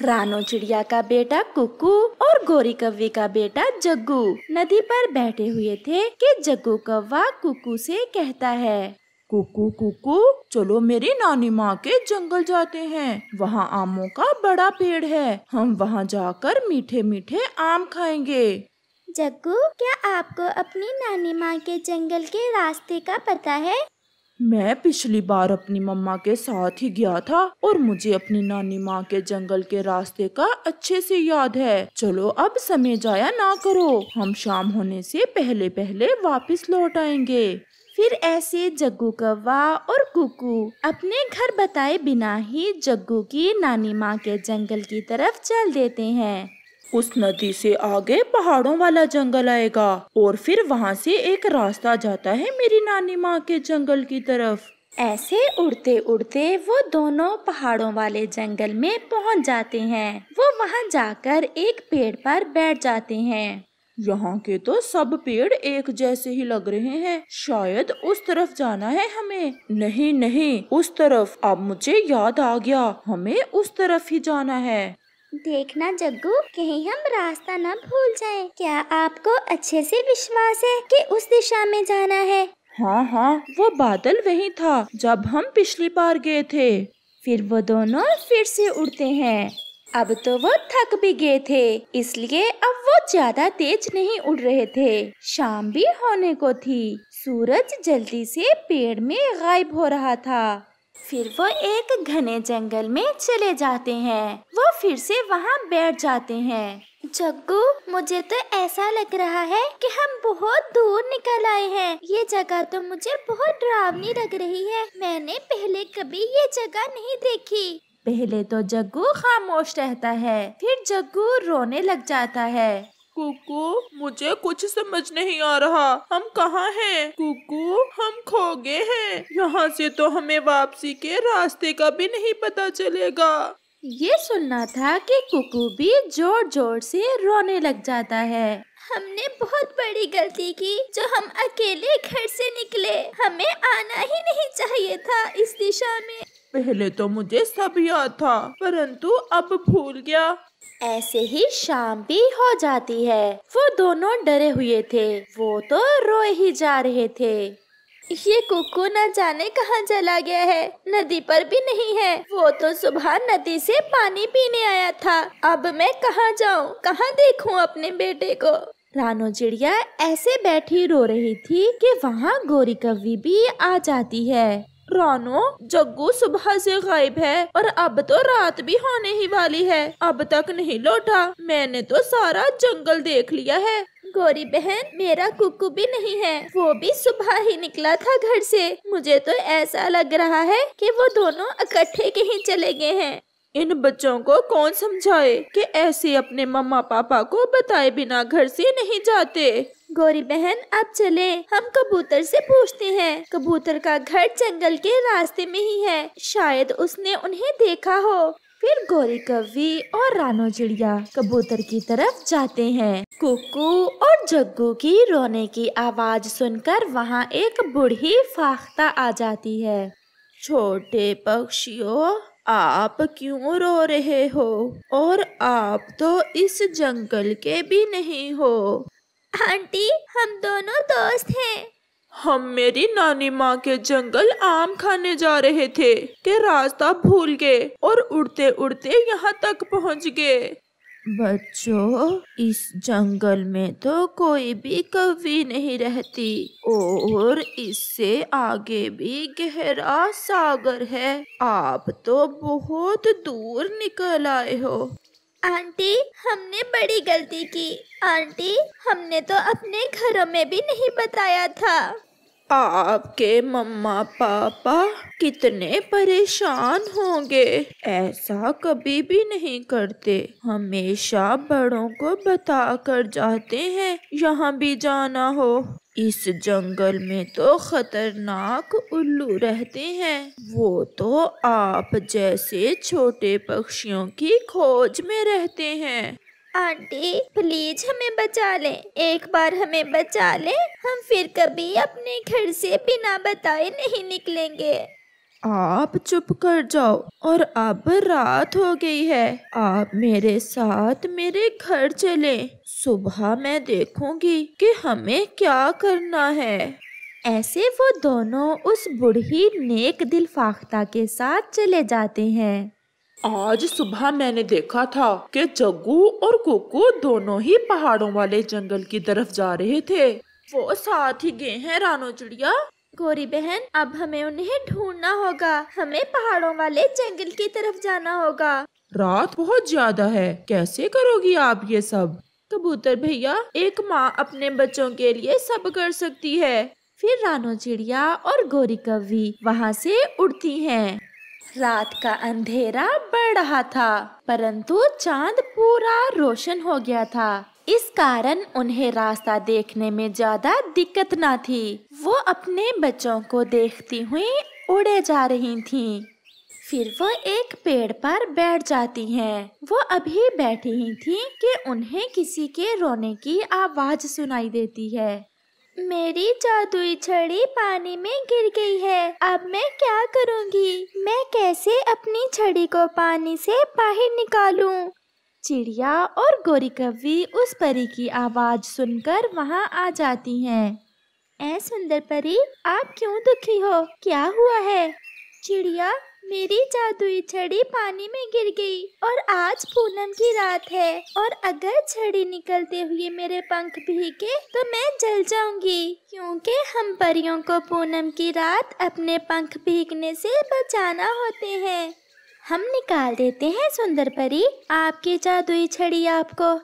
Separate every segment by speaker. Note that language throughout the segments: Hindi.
Speaker 1: रानो चिड़िया का बेटा कुकू और गोरी कव्वे का बेटा जग्गू नदी पर बैठे हुए थे कि जग्गू कव्वा कुकू से कहता है कुकू कुकू चलो मेरी नानी माँ के जंगल जाते हैं वहाँ आमों का बड़ा पेड़ है हम वहाँ जाकर मीठे मीठे आम खाएंगे जग्गू क्या आपको अपनी नानी माँ के जंगल के रास्ते का पता है मैं पिछली बार अपनी मम्मा के साथ ही गया था और मुझे अपनी नानी माँ के जंगल के रास्ते का अच्छे से याद है चलो अब समय जाया ना करो हम शाम होने से पहले पहले वापस लौट आएंगे फिर ऐसे जग्गू कौवा और कुकू अपने घर बताए बिना ही जग्गू की नानी माँ के जंगल की तरफ चल देते हैं उस नदी से आगे पहाड़ों वाला जंगल आएगा और फिर वहाँ से एक रास्ता जाता है मेरी नानी माँ के जंगल की तरफ ऐसे उड़ते उड़ते वो दोनों पहाड़ों वाले जंगल में पहुँच जाते हैं वो वहाँ जाकर एक पेड़ पर बैठ जाते हैं यहाँ के तो सब पेड़ एक जैसे ही लग रहे हैं शायद उस तरफ जाना है हमें नहीं नहीं उस तरफ अब मुझे याद आ गया हमें उस तरफ ही जाना है देखना जग्गू कहीं हम रास्ता न भूल जाएं। क्या आपको अच्छे से विश्वास है कि उस दिशा में जाना है हाँ हाँ वो बादल वही था जब हम पिछली बार गए थे फिर वो दोनों फिर से उड़ते हैं अब तो वो थक भी गए थे इसलिए अब वो ज्यादा तेज नहीं उड़ रहे थे शाम भी होने को थी सूरज जल्दी से पेड़ में गायब हो रहा था फिर वो एक घने जंगल में चले जाते हैं वो फिर से वहाँ बैठ जाते हैं जग्गू मुझे तो ऐसा लग रहा है कि हम बहुत दूर निकल आए हैं ये जगह तो मुझे बहुत डरावनी लग रही है मैंने पहले कभी ये जगह नहीं देखी पहले तो जग्गू खामोश रहता है फिर जग्गू रोने लग जाता है कुकु मुझे कुछ समझ नहीं आ रहा हम कहाँ हैं कुकु हम खो गए हैं यहाँ से तो हमें वापसी के रास्ते का भी नहीं पता चलेगा ये सुनना था कि कुकु भी जोर जोर से रोने लग जाता है हमने बहुत बड़ी गलती की जो हम अकेले घर से निकले हमें आना ही नहीं चाहिए था इस दिशा में पहले तो मुझे सब याद था परंतु अब भूल गया ऐसे ही शाम भी हो जाती है वो दोनों डरे हुए थे वो तो रो ही जा रहे थे ये कुकू न जाने कहाँ चला गया है नदी पर भी नहीं है वो तो सुबह नदी से पानी पीने आया था अब मैं कहाँ जाऊँ कहाँ देखूँ अपने बेटे को रानो चिड़िया ऐसे बैठी रो रही थी कि वहाँ गोरी कवि भी आ जाती है रानो जग्गू सुबह से गायब है और अब तो रात भी होने ही वाली है अब तक नहीं लौटा मैंने तो सारा जंगल देख लिया है गोरी बहन मेरा कुकू भी नहीं है वो भी सुबह ही निकला था घर से मुझे तो ऐसा लग रहा है कि वो दोनों इकट्ठे कहीं चले गए हैं इन बच्चों को कौन समझाए कि ऐसे अपने मम्मा पापा को बताए बिना घर से नहीं जाते गौरी बहन अब चले हम कबूतर से पूछते हैं कबूतर का घर जंगल के रास्ते में ही है शायद उसने उन्हें देखा हो फिर गौरी कवि और रानो चिड़िया कबूतर की तरफ जाते हैं कुकू और जग्गू की रोने की आवाज सुनकर वहाँ एक बूढ़ी फाख्ता आ जाती है छोटे पक्षियों आप क्यों रो रहे हो और आप तो इस जंगल के भी नहीं हो आंटी हम दोनों दोस्त हैं हम मेरी नानी माँ के जंगल आम खाने जा रहे थे के रास्ता भूल गए और उड़ते उड़ते यहाँ तक पहुँच गए बच्चों इस जंगल में तो कोई भी कवि नहीं रहती और इससे आगे भी गहरा सागर है आप तो बहुत दूर निकल आए हो आंटी हमने बड़ी गलती की आंटी हमने तो अपने घरों में भी नहीं बताया था आपके मम्मा पापा कितने परेशान होंगे ऐसा कभी भी नहीं करते हमेशा बड़ों को बता कर जाते हैं यहाँ भी जाना हो इस जंगल में तो खतरनाक उल्लू रहते हैं वो तो आप जैसे छोटे पक्षियों की खोज में रहते हैं आंटी प्लीज हमें बचा लें एक बार हमें बचा लें हम फिर कभी अपने घर से बिना बताए नहीं निकलेंगे आप चुप कर जाओ और अब रात हो गई है आप मेरे साथ मेरे घर चले सुबह मैं देखूंगी कि हमें क्या करना है ऐसे वो दोनों उस बूढ़ी नेक दिल फाख्ता के साथ चले जाते हैं आज सुबह मैंने देखा था कि जग्गू और कुकू दोनों ही पहाड़ों वाले जंगल की तरफ जा रहे थे वो साथ ही गए हैं रानो चिड़िया गोरी बहन अब हमें उन्हें ढूंढना होगा हमें पहाड़ों वाले जंगल की तरफ जाना होगा रात बहुत ज्यादा है कैसे करोगी आप ये सब कबूतर भैया एक माँ अपने बच्चों के लिए सब कर सकती है फिर रानो चिड़िया और गोरी कवि वहाँ से उड़ती हैं। रात का अंधेरा बढ़ रहा था परंतु चांद पूरा रोशन हो गया था इस कारण उन्हें रास्ता देखने में ज्यादा दिक्कत ना थी वो अपने बच्चों को देखती हुई उड़े जा रही थीं। फिर वो एक पेड़ पर बैठ जाती हैं। वो अभी बैठी ही थी कि उन्हें किसी के रोने की आवाज सुनाई देती है मेरी जादुई छड़ी पानी में गिर गई है अब मैं क्या करूंगी मैं कैसे अपनी छड़ी को पानी से बाहर निकालूं? चिड़िया और गोरी कवि उस परी की आवाज सुनकर वहाँ आ जाती हैं। ऐ सुंदर परी आप क्यों दुखी हो क्या हुआ है चिड़िया मेरी जादुई छड़ी पानी में गिर गई और आज पूनम की रात है और अगर छड़ी निकलते हुए मेरे पंख भीगे तो मैं जल जाऊंगी क्योंकि हम परियों को पूनम की रात अपने पंख भीगने से बचाना होते हैं हम निकाल देते हैं सुंदर परी आपकी जादुई छड़ी आपको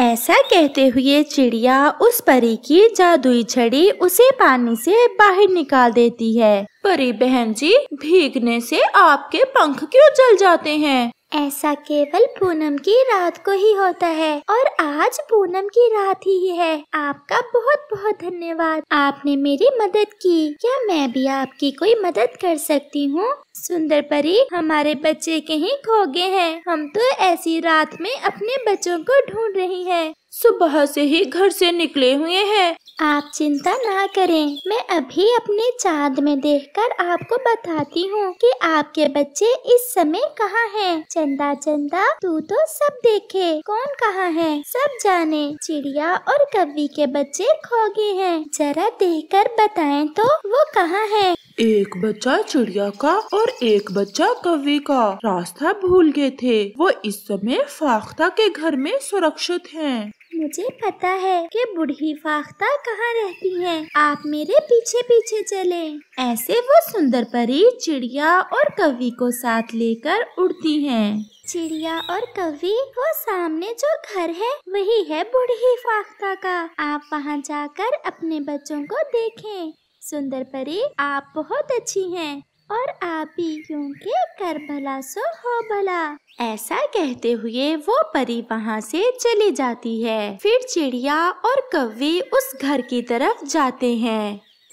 Speaker 1: ऐसा कहते हुए चिड़िया उस परी की जादुई छड़ी उसे पानी से बाहर निकाल देती है परी बहन जी भीगने से आपके पंख क्यों जल जाते हैं ऐसा केवल पूनम की रात को ही होता है और आज पूनम की रात ही है आपका बहुत बहुत धन्यवाद आपने मेरी मदद की क्या मैं भी आपकी कोई मदद कर सकती हूँ सुंदर परी हमारे बच्चे कहीं खो गए हैं हम तो ऐसी रात में अपने बच्चों को ढूंढ रही हैं सुबह से ही घर से निकले हुए हैं आप चिंता ना करें मैं अभी अपने चांद में देखकर आपको बताती हूँ कि आपके बच्चे इस समय कहाँ हैं चंदा चंदा तू तो सब देखे कौन कहाँ है सब जाने चिड़िया और कवि के बच्चे खो गए हैं जरा देखकर बताएं तो वो कहाँ है एक बच्चा चिड़िया का और एक बच्चा कवि का रास्ता भूल गए थे वो इस समय फाख्ता के घर में सुरक्षित हैं। मुझे पता है कि बूढ़ी फाख्ता कहाँ रहती हैं। आप मेरे पीछे पीछे चले ऐसे वो सुंदर परी चिड़िया और कवि को साथ लेकर उड़ती हैं। चिड़िया और कवि वो सामने जो घर है वही है बूढ़ी फाख्ता का आप वहाँ जाकर अपने बच्चों को देखें सुंदर परी आप बहुत अच्छी हैं और आप भी क्योंकि कर भला सो हो भला ऐसा कहते हुए वो परी वहाँ से चली जाती है फिर चिड़िया और कव्वे उस घर की तरफ जाते हैं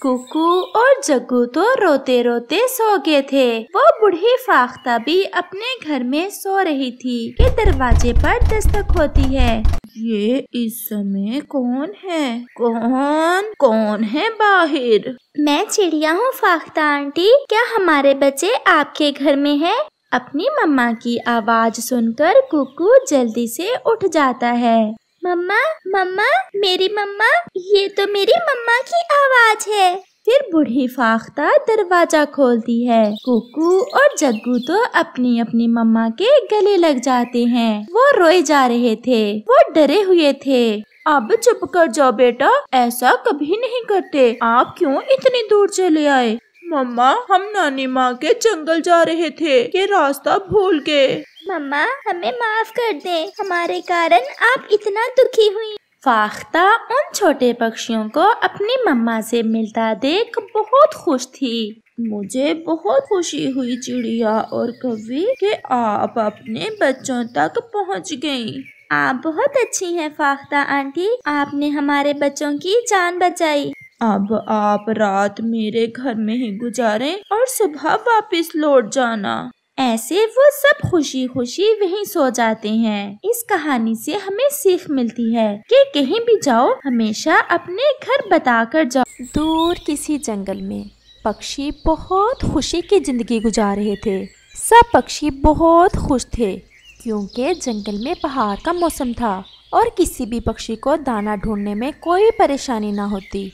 Speaker 1: कुकू और जग्गू तो रोते रोते सो गए थे वो बूढ़ी फाख्ता भी अपने घर में सो रही थी कि दरवाजे पर दस्तक होती है ये इस समय कौन है कौन कौन है बाहिर मैं चिड़िया हूँ फाख्ता आंटी क्या हमारे बच्चे आपके घर में हैं? अपनी मम्मा की आवाज सुनकर कुकू जल्दी से उठ जाता है मम्मा मम्मा मेरी मम्मा ये तो मेरी मम्मा की आवाज है फिर बूढ़ी फाख्ता दरवाजा खोलती है कुकू और जग्गू तो अपनी अपनी मम्मा के गले लग जाते हैं वो रोए जा रहे थे वो डरे हुए थे अब चुप कर जाओ बेटा ऐसा कभी नहीं करते आप क्यों इतनी दूर चले आए मम्मा हम नानी माँ के जंगल जा रहे थे ये रास्ता भूल गए मम्मा हमें माफ कर दे हमारे कारण आप इतना दुखी हुई फाख्ता उन छोटे पक्षियों को अपनी मम्मा से मिलता देख बहुत खुश थी मुझे बहुत खुशी हुई चिड़िया और कवि कि आप अपने बच्चों तक पहुंच गईं। आप बहुत अच्छी हैं फाख्ता आंटी आपने हमारे बच्चों की जान बचाई अब आप रात मेरे घर में ही गुजारें और सुबह वापस लौट जाना ऐसे वो सब खुशी खुशी वहीं सो जाते हैं इस कहानी से हमें सीख मिलती है कि कहीं भी जाओ हमेशा अपने घर बताकर जाओ दूर किसी जंगल में पक्षी बहुत खुशी की ज़िंदगी गुजार रहे थे सब पक्षी बहुत खुश थे क्योंकि जंगल में पहाड़ का मौसम था और किसी भी पक्षी को दाना ढूंढने में कोई परेशानी ना होती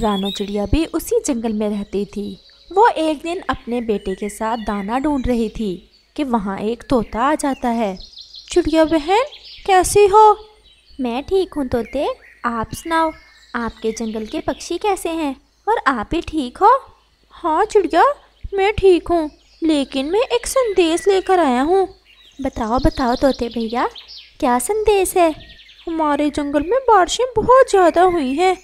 Speaker 1: रानो चिड़िया भी उसी जंगल में रहती थी वो एक दिन अपने बेटे के साथ दाना ढूंढ रही थी कि वहाँ एक तोता आ जाता है चिड़िया बहन कैसी हो मैं ठीक हूँ तोते आप सुनाओ आपके जंगल के पक्षी कैसे हैं और आप ही ठीक हो हाँ चिड़िया मैं ठीक हूँ लेकिन मैं एक संदेश लेकर आया हूँ बताओ बताओ तोते भैया क्या संदेश है हमारे जंगल में बारिशें बहुत ज़्यादा हुई हैं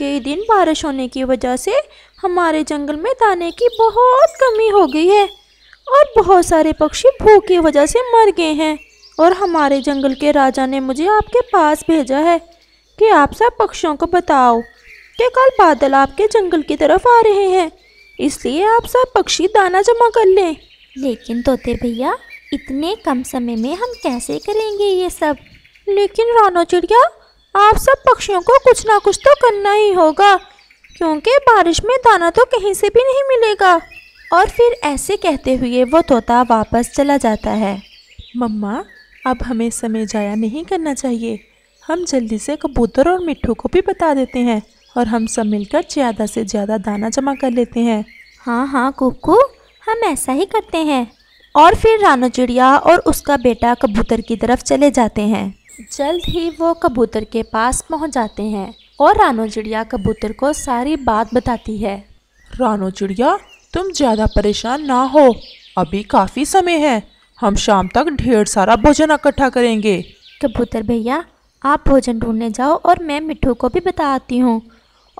Speaker 1: कई दिन बारिश होने की वजह से हमारे जंगल में दाने की बहुत कमी हो गई है और बहुत सारे पक्षी भूख की वजह से मर गए हैं और हमारे जंगल के राजा ने मुझे आपके पास भेजा है कि आप सब पक्षियों को बताओ कि कल बादल आपके जंगल की तरफ आ रहे हैं इसलिए आप सब पक्षी दाना जमा कर लें लेकिन तोते भैया इतने कम समय में हम कैसे करेंगे ये सब लेकिन रानो चिड़िया आप सब पक्षियों को कुछ ना कुछ तो करना ही होगा क्योंकि बारिश में दाना तो कहीं से भी नहीं मिलेगा और फिर ऐसे कहते हुए वो तोता वापस चला जाता है मम्मा अब हमें समय जाया नहीं करना चाहिए हम जल्दी से कबूतर और मिट्टू को भी बता देते हैं और हम सब मिलकर ज़्यादा से ज़्यादा दाना जमा कर लेते हैं हाँ हाँ कुकू हम ऐसा ही करते हैं और फिर रानो चिड़िया और उसका बेटा कबूतर की तरफ चले जाते हैं जल्द ही वो कबूतर के पास पहुंच जाते हैं और रानो चिड़िया कबूतर को सारी बात बताती है रानो चिड़िया तुम ज़्यादा परेशान ना हो अभी काफ़ी समय है हम शाम तक ढेर सारा भोजन इकट्ठा करेंगे कबूतर भैया आप भोजन ढूंढने जाओ और मैं मिट्ठू को भी बता आती हूँ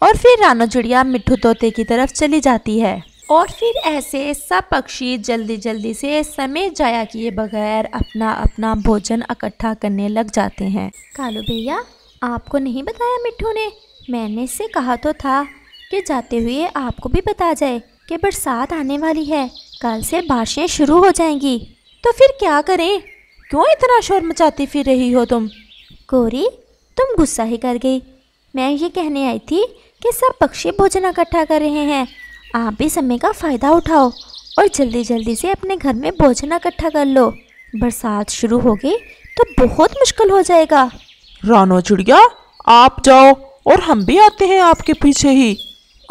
Speaker 1: और फिर रानो चिड़िया मिट्ठू तोते की तरफ चली जाती है और फिर ऐसे सब पक्षी जल्दी जल्दी से समय जाया किए बगैर अपना अपना भोजन इकट्ठा करने लग जाते हैं कालू भैया आपको नहीं बताया मिट्टू ने मैंने इससे कहा तो था कि जाते हुए आपको भी बता जाए कि बरसात आने वाली है कल से बारिशें शुरू हो जाएंगी तो फिर क्या करें क्यों इतना शोर मचाती फिर रही हो तुम कोरी तुम गुस्सा ही कर गई मैं ये कहने आई थी कि सब पक्षी भोजन इकट्ठा कर रहे हैं आप भी समय का फ़ायदा उठाओ और जल्दी जल्दी से अपने घर में भोजन इकट्ठा कर लो बरसात शुरू हो गई तो बहुत मुश्किल हो जाएगा रानो चिड़िया आप जाओ और हम भी आते हैं आपके पीछे ही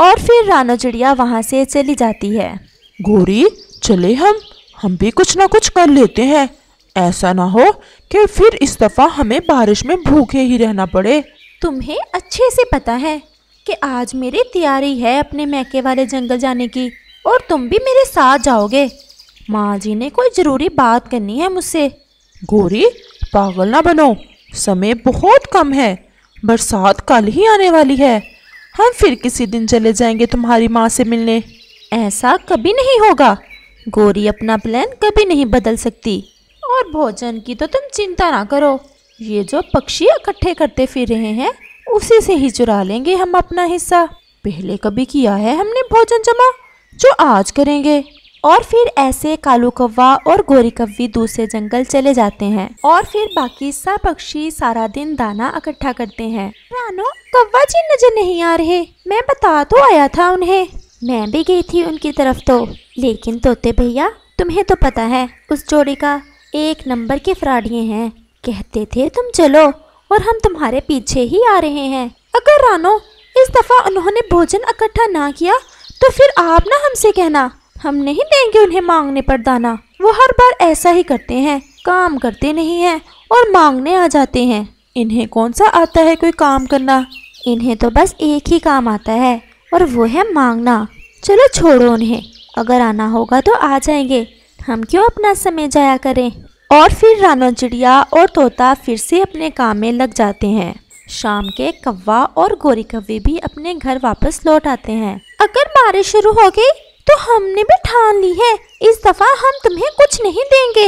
Speaker 1: और फिर रानो चिड़िया वहाँ से चली जाती है गोरी चले हम हम भी कुछ ना कुछ कर लेते हैं ऐसा ना हो कि फिर इस दफ़ा हमें बारिश में भूखे ही रहना पड़े तुम्हें अच्छे से पता है कि आज मेरी तैयारी है अपने मैके वाले जंगल जाने की और तुम भी मेरे साथ जाओगे माँ जी ने कोई ज़रूरी बात करनी है मुझसे गोरी पागल ना बनो समय बहुत कम है बरसात कल ही आने वाली है हम फिर किसी दिन चले जाएंगे तुम्हारी माँ से मिलने ऐसा कभी नहीं होगा गोरी अपना प्लान कभी नहीं बदल सकती और भोजन की तो तुम चिंता ना करो ये जो पक्षी इकट्ठे करते फिर रहे हैं उसी से ही चुरा लेंगे हम अपना हिस्सा पहले कभी किया है हमने भोजन जमा जो आज करेंगे और फिर ऐसे कालू कौवा और गोरी कव्वी दूसरे जंगल चले जाते हैं और फिर बाकी सब पक्षी सारा दिन दाना इकट्ठा करते हैं रानो कौवा जी नजर नहीं आ रहे मैं बता तो आया था उन्हें मैं भी गई थी उनकी तरफ तो लेकिन तोते भैया तुम्हें तो पता है उस जोड़ी का एक नंबर के फ्राडिये हैं कहते थे तुम चलो और हम तुम्हारे पीछे ही आ रहे हैं अगर रानो इस दफ़ा उन्होंने भोजन इकट्ठा ना किया तो फिर आप ना हमसे कहना हम नहीं देंगे उन्हें मांगने पर दाना वो हर बार ऐसा ही करते हैं काम करते नहीं हैं और मांगने आ जाते हैं इन्हें कौन सा आता है कोई काम करना इन्हें तो बस एक ही काम आता है और वो है मांगना चलो छोड़ो उन्हें अगर आना होगा तो आ जाएंगे हम क्यों अपना समय जाया करें और फिर रानों चिड़िया और तोता फिर से अपने काम में लग जाते हैं शाम के कव्वा और गोरी कव्वे भी अपने घर वापस लौट आते हैं अगर बारिश शुरू हो गई तो हमने भी ठान ली है इस दफा हम तुम्हें कुछ नहीं देंगे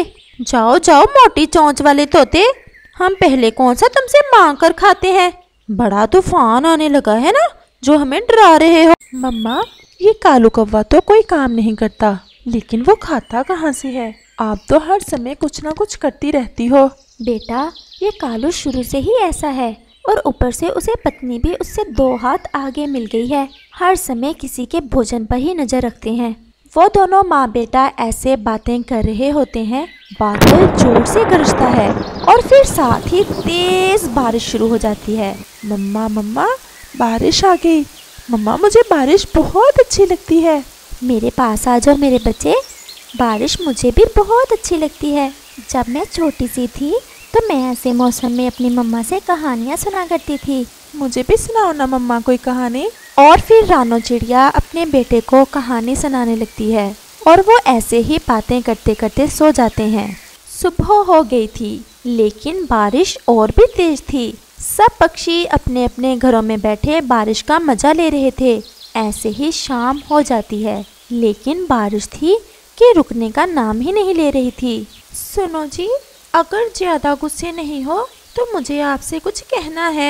Speaker 1: जाओ जाओ मोटी चौंच वाले तोते हम पहले कौन सा तुमसे मांग कर खाते हैं बड़ा तूफान आने लगा है ना जो हमें डरा रहे हो मम्मा ये कालू कौवा तो कोई काम नहीं करता लेकिन वो खाता कहाँ से है आप तो हर समय कुछ ना कुछ करती रहती हो बेटा ये कालू शुरू से ही ऐसा है और ऊपर से उसे पत्नी भी उससे दो हाथ आगे मिल गई है हर समय किसी के भोजन पर ही नज़र रखते हैं वो दोनों माँ बेटा ऐसे बातें कर रहे होते हैं बादल जोर से गरजता है और फिर साथ ही तेज बारिश शुरू हो जाती है मम्मा मम्मा बारिश आ गई मम्मा मुझे बारिश बहुत अच्छी लगती है मेरे पास आ जाओ मेरे बच्चे बारिश मुझे भी बहुत अच्छी लगती है जब मैं छोटी सी थी तो मैं ऐसे मौसम में अपनी मम्मा से कहानियाँ सुना करती थी मुझे भी सुनाओ ना मम्मा कोई कहानी और फिर रानो चिड़िया अपने बेटे को कहानी सुनाने लगती है और वो ऐसे ही बातें करते करते सो जाते हैं सुबह हो गई थी लेकिन बारिश और भी तेज थी सब पक्षी अपने अपने घरों में बैठे बारिश का मजा ले रहे थे ऐसे ही शाम हो जाती है लेकिन बारिश थी कि रुकने का नाम ही नहीं ले रही थी सुनो जी अगर ज्यादा गुस्से नहीं हो तो मुझे आपसे कुछ कहना है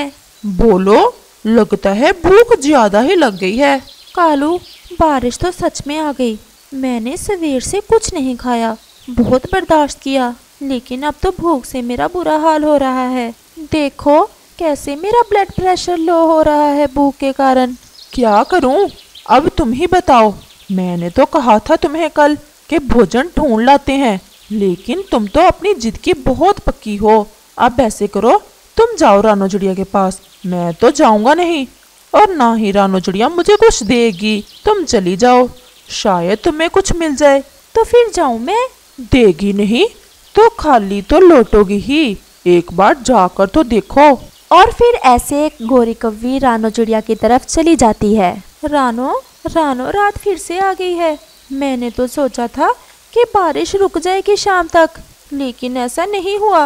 Speaker 1: बोलो लगता है भूख ज्यादा ही लग गई है कालू बारिश तो सच में आ गई मैंने सवेर से कुछ नहीं खाया बहुत बर्दाश्त किया लेकिन अब तो भूख से मेरा बुरा हाल हो रहा है देखो कैसे मेरा ब्लड प्रेशर लो हो रहा है भूख के कारण क्या करूं? अब तुम ही बताओ मैंने तो कहा था तुम्हें कल के भोजन ढूंढ लाते हैं लेकिन तुम तो अपनी जिद की बहुत पक्की हो अब ऐसे करो तुम जाओ रानोजड़िया के पास मैं तो जाऊंगा नहीं और ना ही रानोजड़िया मुझे कुछ देगी तुम चली जाओ शायद तुम्हें कुछ मिल जाए तो फिर जाऊं मैं देगी नहीं तो खाली तो लौटोगी ही एक बार जाकर तो देखो और फिर ऐसे गोरी कवि रानो जुड़िया की तरफ चली जाती है रानो रानो रात फिर से आ गई है मैंने तो सोचा था कि बारिश रुक जाएगी शाम तक लेकिन ऐसा नहीं हुआ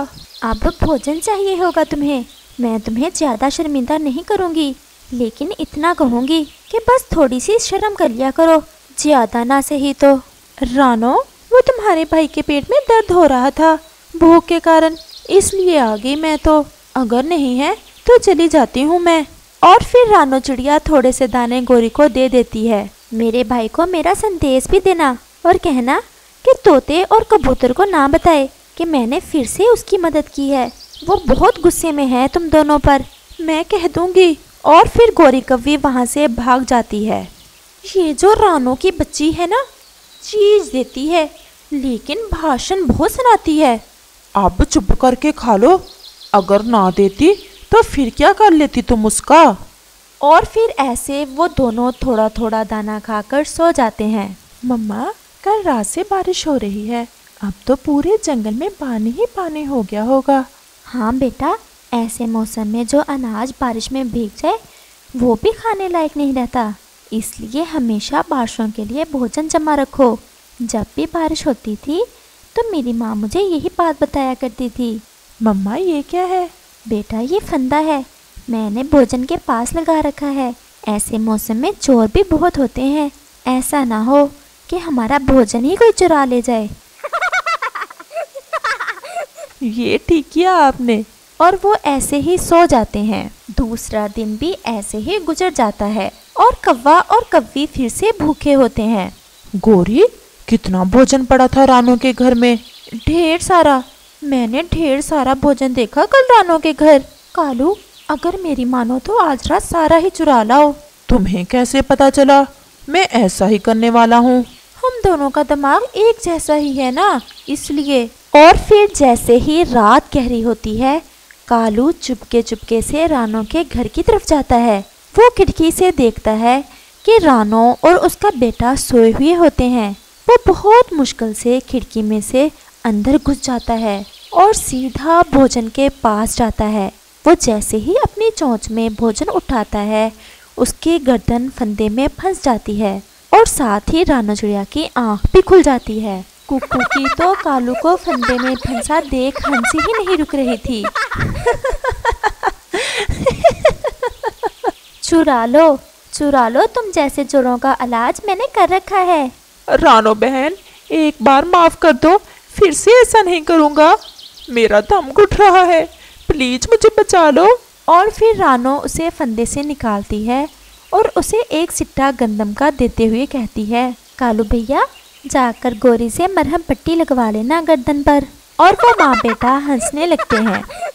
Speaker 1: अब भोजन चाहिए होगा तुम्हें मैं तुम्हें ज़्यादा शर्मिंदा नहीं करूँगी लेकिन इतना कहूँगी कि बस थोड़ी सी शर्म कर लिया करो ज़्यादा ना सही तो रानो वो तुम्हारे भाई के पेट में दर्द हो रहा था भूख के कारण इसलिए आ गई मैं तो अगर नहीं है तो चली जाती हूँ मैं और फिर रानो चिड़िया थोड़े से दाने गोरी को दे देती है मेरे भाई को मेरा संदेश भी देना और कहना कि तोते और कबूतर को ना बताए कि मैंने फिर से उसकी मदद की है वो बहुत गुस्से में है तुम दोनों पर मैं कह दूंगी और फिर गौरी कवि वहाँ से भाग जाती है ये जो रानों की बच्ची है ना चीज देती है लेकिन भाषण बहुत सुनाती है अब चुप करके खा लो अगर ना देती तो फिर क्या कर लेती तुम उसका और फिर ऐसे वो दोनों थोड़ा थोड़ा दाना खाकर सो जाते हैं मम्मा कल रात से बारिश हो रही है अब तो पूरे जंगल में पानी ही पानी हो गया होगा हाँ बेटा ऐसे मौसम में जो अनाज बारिश में भीग जाए वो भी खाने लायक नहीं रहता इसलिए हमेशा बारिशों के लिए भोजन जमा रखो जब भी बारिश होती थी तो मेरी माँ मुझे यही बात बताया करती थी मम्मा ये क्या है बेटा ये फंदा है मैंने भोजन के पास लगा रखा है ऐसे मौसम में चोर भी बहुत होते हैं ऐसा ना हो कि हमारा भोजन ही कोई चुरा ले जाए ये ठीक किया आपने और वो ऐसे ही सो जाते हैं दूसरा दिन भी ऐसे ही गुजर जाता है और कव्वा और कव्वी फिर से भूखे होते हैं गोरी कितना भोजन पड़ा था रानों के घर में ढेर सारा मैंने ढेर सारा भोजन देखा कल रानों के घर कालू अगर मेरी मानो तो आज रात सारा ही चुरा लाओ तुम्हें कैसे पता चला मैं ऐसा ही करने वाला हूँ हम दोनों का दिमाग एक जैसा ही है ना इसलिए और फिर जैसे ही रात गहरी होती है कालू चुपके चुपके से रानो के घर की तरफ जाता है वो खिड़की से देखता है कि रानो और उसका बेटा सोए हुए होते हैं वो बहुत मुश्किल से खिड़की में से अंदर घुस जाता है और सीधा भोजन के पास जाता है वो जैसे ही अपनी चोंच में भोजन उठाता है उसकी गर्दन फंदे में फंस जाती है और साथ ही राना चिड़िया की आंख भी खुल जाती है कुकू की तो कालू को फंदे में फंसा देख हंसी ही नहीं रुक रही थी चुरा लो चुरा लो तुम जैसे चोरों का इलाज मैंने कर रखा है रानो बहन एक बार माफ कर दो फिर से ऐसा नहीं करूँगा मेरा दम घुट रहा है प्लीज मुझे बचा लो और फिर रानो उसे फंदे से निकालती है और उसे एक सिट्टा गंदम का देते हुए कहती है कालू भैया जाकर गोरी से मरहम पट्टी लगवा लेना गर्दन पर और वो माँ बेटा हंसने लगते हैं